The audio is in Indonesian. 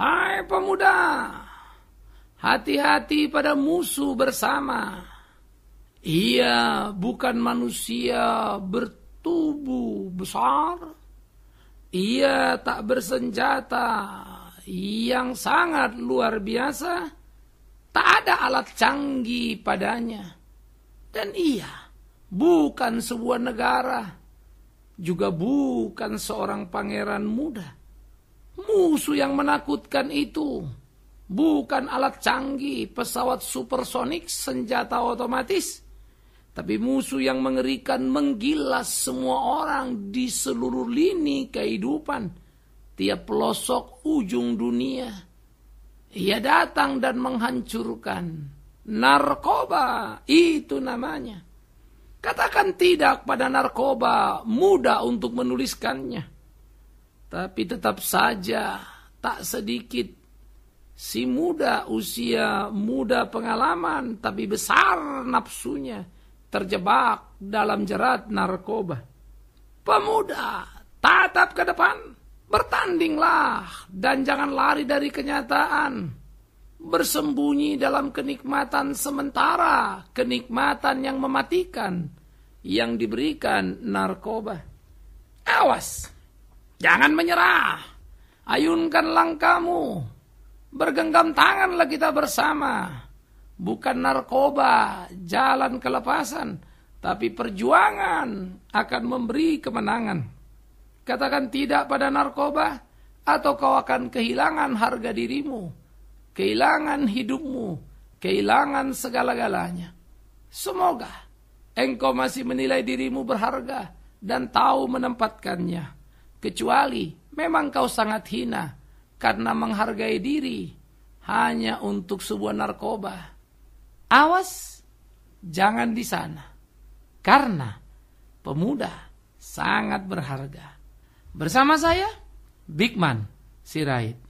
Hai pemuda, hati-hati pada musuh bersama. Ia bukan manusia bertubuh besar. Ia tak bersenjata yang sangat luar biasa. Tak ada alat canggih padanya. Dan ia bukan sebuah negara. Juga bukan seorang pangeran muda Musuh yang menakutkan itu bukan alat canggih, pesawat supersonik, senjata otomatis. Tapi musuh yang mengerikan menggilas semua orang di seluruh lini kehidupan. Tiap pelosok ujung dunia. Ia datang dan menghancurkan. Narkoba, itu namanya. Katakan tidak pada narkoba, mudah untuk menuliskannya. Tapi tetap saja tak sedikit si muda usia muda pengalaman tapi besar nafsunya terjebak dalam jerat narkoba. Pemuda, tatap ke depan, bertandinglah dan jangan lari dari kenyataan. Bersembunyi dalam kenikmatan sementara, kenikmatan yang mematikan yang diberikan narkoba. Awas! Jangan menyerah. Ayunkan langkahmu. Bergenggam tanganlah kita bersama. Bukan narkoba, jalan kelepasan. Tapi perjuangan akan memberi kemenangan. Katakan tidak pada narkoba, atau kau akan kehilangan harga dirimu, kehilangan hidupmu, kehilangan segala-galanya. Semoga engkau masih menilai dirimu berharga dan tahu menempatkannya kecuali memang kau sangat hina karena menghargai diri hanya untuk sebuah narkoba. Awas, jangan di sana. Karena pemuda sangat berharga. Bersama saya, Bigman Sirait.